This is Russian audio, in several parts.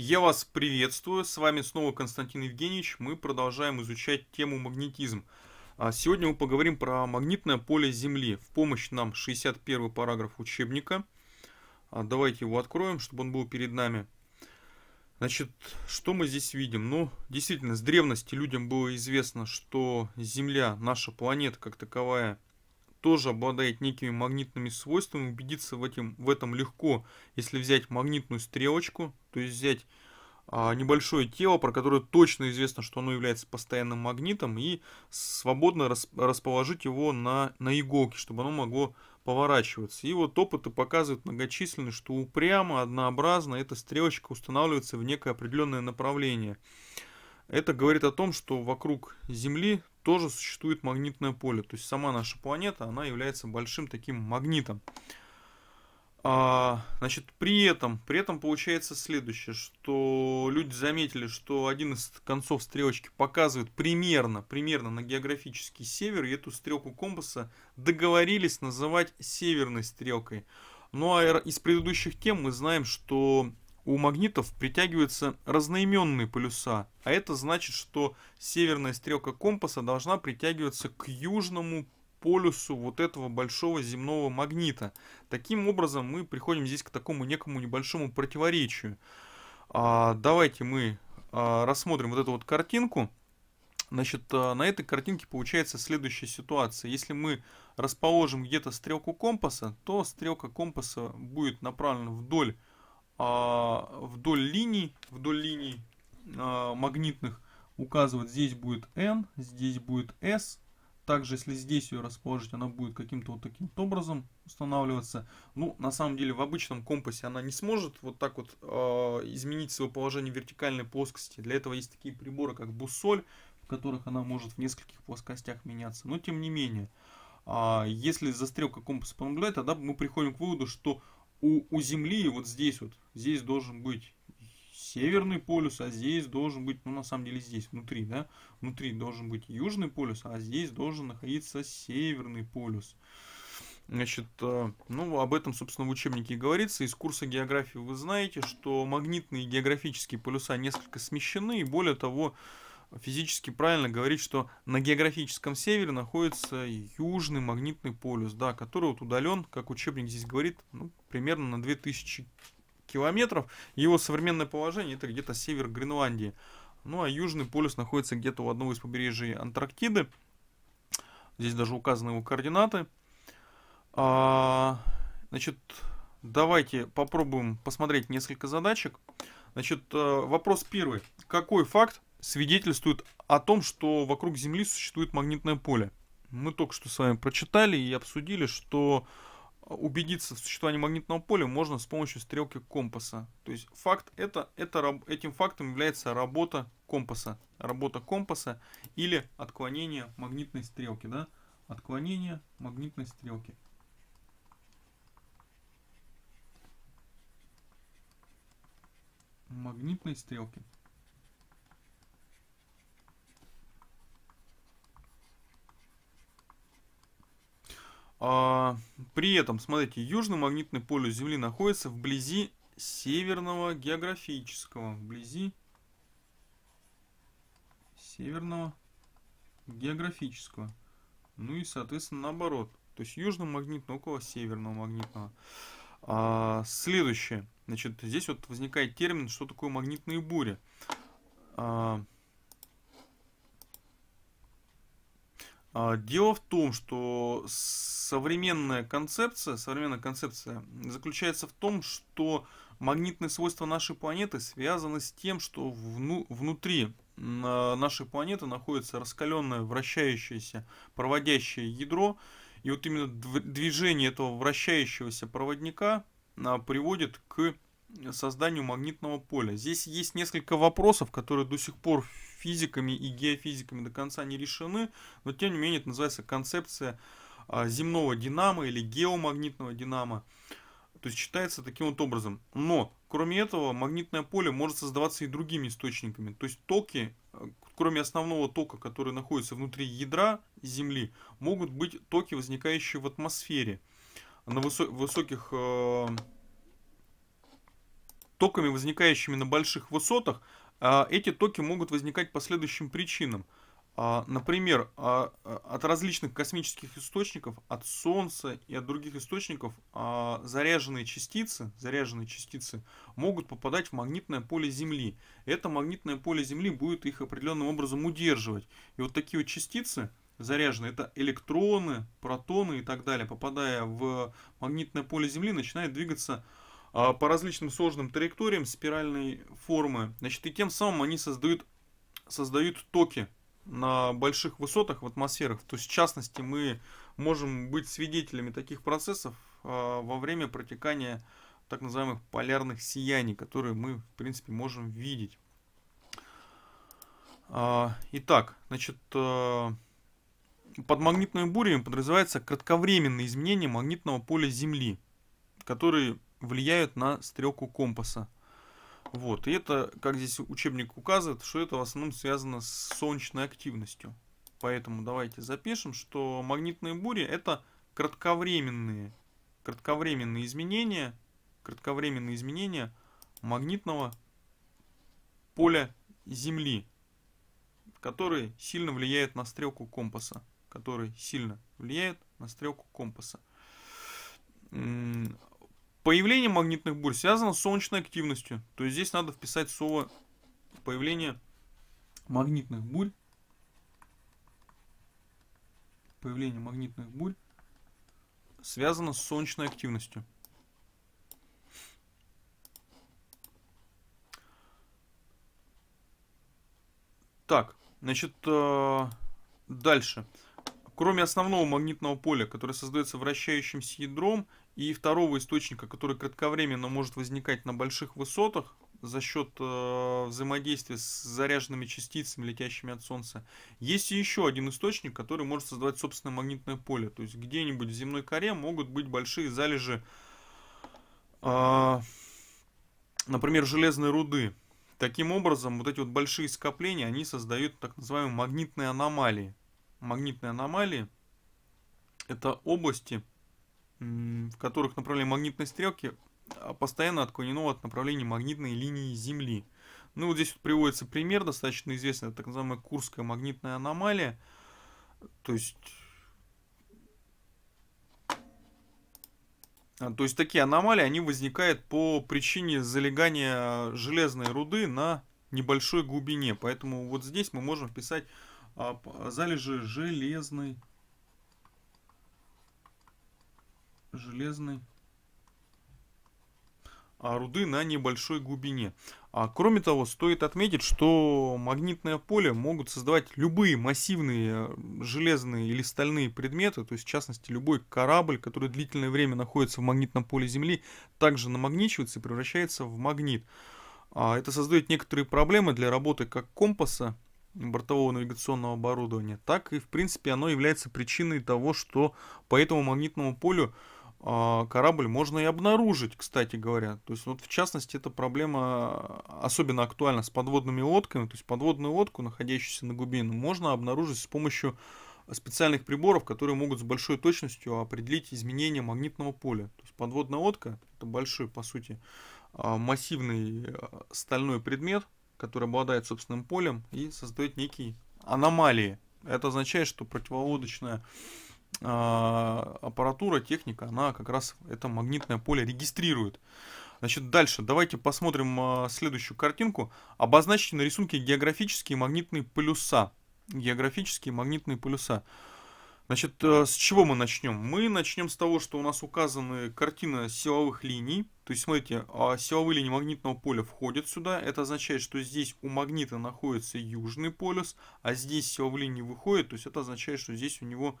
Я вас приветствую, с вами снова Константин Евгеньевич. Мы продолжаем изучать тему магнетизм. А сегодня мы поговорим про магнитное поле Земли. В помощь нам 61 параграф учебника. А давайте его откроем, чтобы он был перед нами. Значит, что мы здесь видим? Ну, действительно, с древности людям было известно, что Земля, наша планета как таковая, тоже обладает некими магнитными свойствами. Убедиться в, этим, в этом легко, если взять магнитную стрелочку, то есть взять а, небольшое тело, про которое точно известно, что оно является постоянным магнитом, и свободно рас, расположить его на, на иголке, чтобы оно могло поворачиваться. И вот опыты показывают многочисленные, что упрямо, однообразно эта стрелочка устанавливается в некое определенное направление. Это говорит о том, что вокруг Земли тоже существует магнитное поле. То есть сама наша планета, она является большим таким магнитом. А, значит, при этом, при этом получается следующее, что люди заметили, что один из концов стрелочки показывает примерно, примерно на географический север, и эту стрелку компаса договорились называть северной стрелкой. Ну а из предыдущих тем мы знаем, что у магнитов притягиваются разноименные полюса, а это значит, что северная стрелка компаса должна притягиваться к южному полюсу вот этого большого земного магнита. Таким образом мы приходим здесь к такому некому небольшому противоречию. А, давайте мы а, рассмотрим вот эту вот картинку. Значит, а, на этой картинке получается следующая ситуация. Если мы расположим где-то стрелку компаса, то стрелка компаса будет направлена вдоль а, вдоль линий, вдоль линий а, магнитных указывать здесь будет N, здесь будет S. Также, если здесь ее расположить, она будет каким-то вот таким вот образом устанавливаться. Ну, на самом деле, в обычном компасе она не сможет вот так вот э, изменить свое положение вертикальной плоскости. Для этого есть такие приборы, как буссоль, в которых она может в нескольких плоскостях меняться. Но, тем не менее, э, если застрелка компаса понаблюдает, тогда мы приходим к выводу, что у, у Земли вот здесь вот, здесь должен быть северный полюс, а здесь должен быть, ну на самом деле здесь внутри, да, внутри должен быть южный полюс, а здесь должен находиться северный полюс. Значит, э, ну, об этом, собственно, в учебнике и говорится. Из курса географии вы знаете, что магнитные географические полюса несколько смещены, и более того, физически правильно говорить, что на географическом севере находится южный магнитный полюс, да, который вот удален, как учебник здесь говорит, ну, примерно на 2000 километров. Его современное положение это где-то север Гренландии. Ну а южный полюс находится где-то у одного из побережий Антарктиды. Здесь даже указаны его координаты. А, значит, давайте попробуем посмотреть несколько задачек. Значит, э, вопрос первый. Какой факт свидетельствует о том, что вокруг Земли существует магнитное поле. Мы только что с вами прочитали и обсудили, что а, убедиться в существовании магнитного поля можно с помощью стрелки компаса. То есть факт это, это, этим фактом является работа компаса. Работа компаса или отклонение магнитной стрелки. Да? Отклонение магнитной стрелки. Магнитной стрелки. А, при этом, смотрите, южный магнитный полюс Земли находится вблизи северного географического. Вблизи северного географического. Ну и, соответственно, наоборот. То есть южный магнитного около северного магнитного. А, следующее. Значит, здесь вот возникает термин, что такое магнитные бури. А, А, дело в том, что современная концепция, современная концепция заключается в том, что магнитные свойства нашей планеты связаны с тем, что вну, внутри а, нашей планеты находится раскаленное вращающееся проводящее ядро, и вот именно движение этого вращающегося проводника а, приводит к созданию магнитного поля. Здесь есть несколько вопросов, которые до сих пор физиками и геофизиками до конца не решены, но тем не менее это называется концепция а, земного динамо или геомагнитного динамо. То есть считается таким вот образом. Но, кроме этого, магнитное поле может создаваться и другими источниками. То есть токи, э, кроме основного тока, который находится внутри ядра Земли, могут быть токи, возникающие в атмосфере на высо высоких э токами, возникающими на больших высотах, а, эти токи могут возникать по следующим причинам. А, например, а, от различных космических источников, от Солнца и от других источников заряженные частицы, заряженные частицы могут попадать в магнитное поле Земли. Это магнитное поле Земли будет их определенным образом удерживать. И вот такие вот частицы, заряженные, Это электроны, протоны и так далее, попадая в магнитное поле Земли, начинают двигаться а, по различным сложным траекториям спиральной формы. Значит, и тем самым они создают, создают токи на больших высотах в атмосферах. То есть, в частности, мы можем быть свидетелями таких процессов а, во время протекания так называемых полярных сияний, которые мы, в принципе, можем видеть. А, итак, значит, под магнитными бурями подразумевается кратковременное изменение магнитного поля Земли, которые влияют на стрелку компаса. Вот, и это, как здесь учебник указывает, что это в основном связано с солнечной активностью. Поэтому давайте запишем, что магнитные бури это кратковременные, кратковременные изменения, кратковременные изменения магнитного поля Земли, которые сильно влияют на стрелку компаса, который сильно влияет на стрелку компаса. Появление магнитных бурь связано с солнечной активностью. То есть здесь надо вписать слово появление магнитных бурь. Появление магнитных бурь связано с солнечной активностью. Так, значит, э, дальше. Дальше. Кроме основного магнитного поля, которое создается вращающимся ядром, и второго источника, который кратковременно может возникать на больших высотах за счет э, взаимодействия с заряженными частицами, летящими от Солнца, есть еще один источник, который может создавать собственное магнитное поле. То есть где-нибудь в земной коре могут быть большие залежи, э, например, железной руды. Таким образом, вот эти вот большие скопления, они создают так называемые магнитные аномалии магнитные аномалии – это области, в которых направление магнитной стрелки а, постоянно отклонено от направления магнитной линии Земли. Ну вот здесь вот приводится пример, достаточно известный, так называемая Курская магнитная аномалия. То есть... А, то есть такие аномалии, они возникают по причине залегания железной руды на небольшой глубине. Поэтому вот здесь мы можем вписать залежи железной, железной а руды на небольшой глубине. А кроме того, стоит отметить, что магнитное поле могут создавать любые массивные э, железные или стальные предметы, то есть в частности любой корабль, который длительное время находится в магнитном поле Земли, также намагничивается и превращается в магнит. А это создает некоторые проблемы для работы как компаса, бортового навигационного оборудования, так и, в принципе, оно является причиной того, что по этому магнитному полю а, корабль можно и обнаружить, кстати говоря. То есть, вот в частности, эта проблема а, особенно актуальна с подводными лодками. То есть, подводную лодку, находящуюся на глубине, ну, можно обнаружить с помощью специальных приборов, которые могут с большой точностью определить изменения магнитного поля. То есть, подводная лодка — это большой, по сути, а, массивный стальной предмет — который обладает собственным полем и создает некие аномалии. Это означает, что противолодочная э, а, аппаратура, техника, она как раз это магнитное поле регистрирует. Значит, дальше давайте посмотрим э, следующую картинку. Обозначьте на рисунке географические магнитные полюса. Географические магнитные полюса. Значит, э, с чего мы начнем? Мы начнем с того, что у нас указаны картина силовых линий то есть, смотрите, а, силовые линии магнитного поля входят сюда. Это означает, что здесь у магнита находится южный полюс, а здесь силовые линии выходят. То есть, это означает, что здесь у него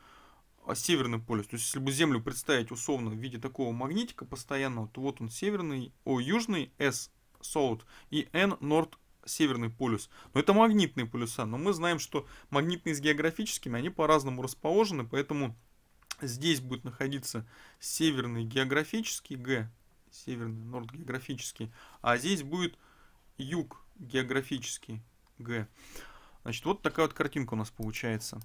а, северный полюс. То есть, если бы Землю представить условно в виде такого магнитика постоянного, то вот он северный, о, южный, S, South, и N, North, северный полюс. Но это магнитные полюса. Но мы знаем, что магнитные с географическими, они по-разному расположены, поэтому здесь будет находиться северный географический Г, северный, норд географический. А здесь будет юг географический, Г. Значит, вот такая вот картинка у нас получается.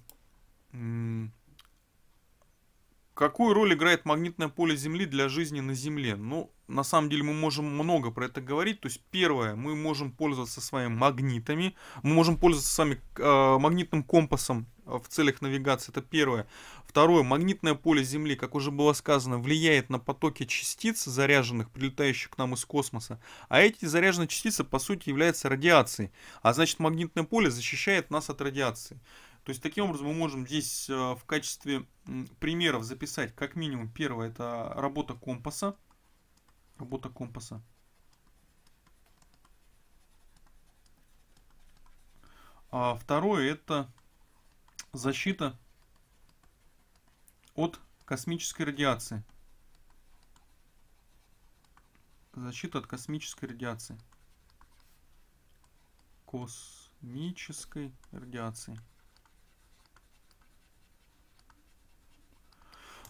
Какую роль играет магнитное поле Земли для жизни на Земле? Ну, на самом деле мы можем много про это говорить. То есть, первое, мы можем пользоваться своими магнитами, мы можем пользоваться с вами э, магнитным компасом в целях навигации, это первое. Второе, магнитное поле Земли, как уже было сказано, влияет на потоки частиц заряженных, прилетающих к нам из космоса, а эти заряженные частицы, по сути, являются радиацией, а значит магнитное поле защищает нас от радиации. То есть таким образом мы можем здесь э, в качестве примеров записать как минимум первое это работа компаса. Работа компаса. А второе это Защита от космической радиации. Защита от космической радиации. Космической радиации.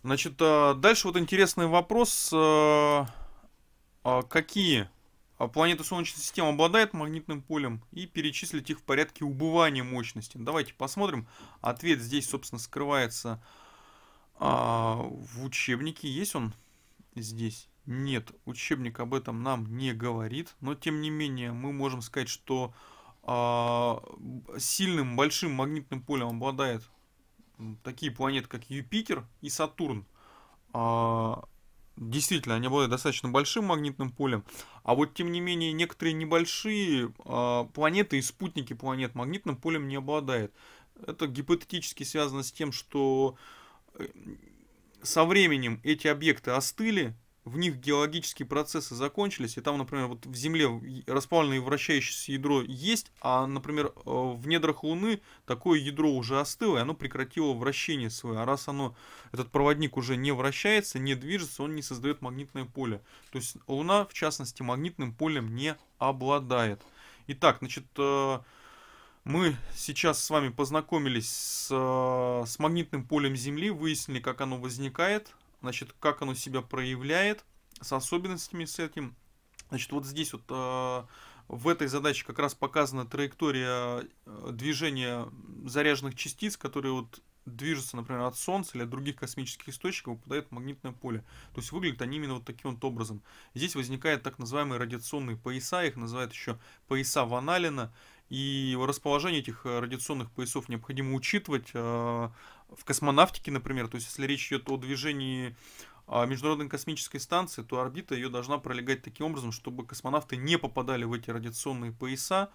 Значит, э, дальше вот интересный вопрос. Э, а какие а планета Солнечной системы обладает магнитным полем и перечислить их в порядке убывания мощности. Давайте посмотрим. Ответ здесь, собственно, скрывается а, в учебнике. Есть он здесь? Нет, учебник об этом нам не говорит. Но, тем не менее, мы можем сказать, что а, сильным большим магнитным полем обладает такие планеты, как Юпитер и Сатурн. А, Действительно, они обладают достаточно большим магнитным полем, а вот тем не менее некоторые небольшие э, планеты и спутники планет магнитным полем не обладают. Это гипотетически связано с тем, что э, со временем эти объекты остыли, в них геологические процессы закончились, и там, например, вот в Земле расплавленное вращающееся ядро есть, а, например, э, в недрах Луны такое ядро уже остыло, и оно прекратило вращение свое. А раз оно, этот проводник уже не вращается, не движется, он не создает магнитное поле. То есть Луна, в частности, магнитным полем не обладает. Итак, значит, э, мы сейчас с вами познакомились с, э, с магнитным полем Земли, выяснили, как оно возникает, значит, как оно себя проявляет, с особенностями с этим. Значит, вот здесь вот э, в этой задаче как раз показана траектория э, движения заряженных частиц, которые вот движутся, например, от Солнца или от других космических источников, попадают в магнитное поле. То есть выглядят они именно вот таким вот образом. Здесь возникают так называемые радиационные пояса, их называют еще пояса Ваналина. И расположение этих э, радиационных поясов необходимо учитывать, э, в космонавтике, например, то есть если речь идет о движении а, Международной космической станции, то орбита ее должна пролегать таким образом, чтобы космонавты не попадали в эти радиационные пояса,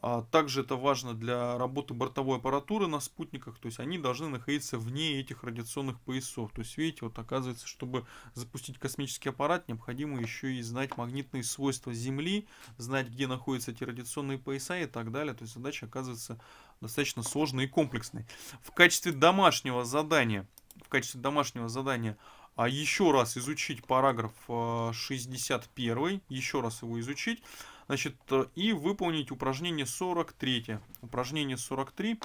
а также это важно для работы бортовой аппаратуры на спутниках, то есть они должны находиться вне этих радиационных поясов. То есть, видите, вот оказывается, чтобы запустить космический аппарат, необходимо еще и знать магнитные свойства Земли, знать, где находятся эти радиационные пояса и так далее. То есть задача оказывается достаточно сложной и комплексной. В качестве домашнего задания, в качестве домашнего задания а еще раз изучить параграф 61, э, еще раз его изучить. Значит, э, и выполнить упражнение 43. Упражнение 43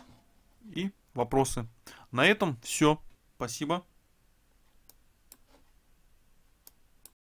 и вопросы. На этом все. Спасибо.